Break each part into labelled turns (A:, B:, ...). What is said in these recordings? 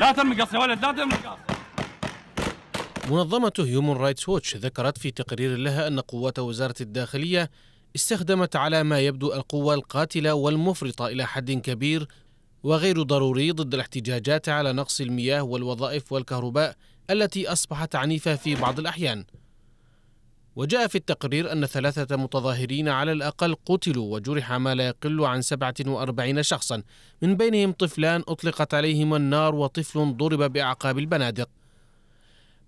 A: لا ترمي يا ولد لا ترمي منظمة هيومن رايتس ووتش ذكرت في تقرير لها أن قوات وزارة الداخلية استخدمت على ما يبدو القوة القاتلة والمفرطة إلى حد كبير وغير ضروري ضد الاحتجاجات على نقص المياه والوظائف والكهرباء التي أصبحت عنيفة في بعض الأحيان وجاء في التقرير أن ثلاثة متظاهرين على الأقل قتلوا وجرح ما لا يقل عن 47 شخصا من بينهم طفلان أطلقت عليهما النار وطفل ضرب بأعقاب البنادق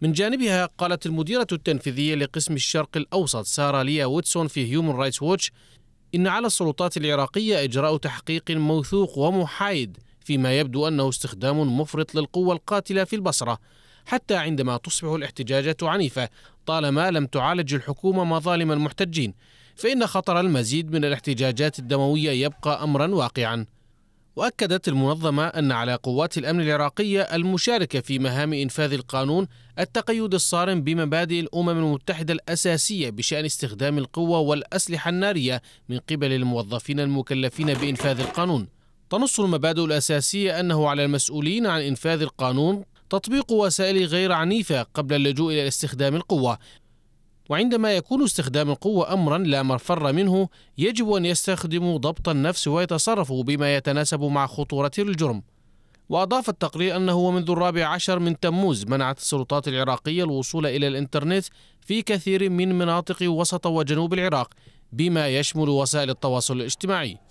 A: من جانبها قالت المديرة التنفيذية لقسم الشرق الأوسط سارة ليا ويتسون في هيومن رايتس ووتش إن على السلطات العراقية إجراء تحقيق موثوق ومحايد فيما يبدو أنه استخدام مفرط للقوة القاتلة في البصرة حتى عندما تصبح الاحتجاجات عنيفة طالما لم تعالج الحكومة مظالم المحتجين فإن خطر المزيد من الاحتجاجات الدموية يبقى أمرا واقعا وأكدت المنظمة أن على قوات الأمن العراقية المشاركة في مهام إنفاذ القانون التقيد الصارم بمبادئ الأمم المتحدة الأساسية بشأن استخدام القوة والأسلحة النارية من قبل الموظفين المكلفين بإنفاذ القانون تنص المبادئ الأساسية أنه على المسؤولين عن إنفاذ القانون تطبيق وسائل غير عنيفة قبل اللجوء إلى استخدام القوة وعندما يكون استخدام القوة أمرا لا مفر منه يجب أن يستخدموا ضبط النفس ويتصرفوا بما يتناسب مع خطورة الجرم وأضاف التقرير أنه منذ الرابع عشر من تموز منعت السلطات العراقية الوصول إلى الإنترنت في كثير من مناطق وسط وجنوب العراق بما يشمل وسائل التواصل الاجتماعي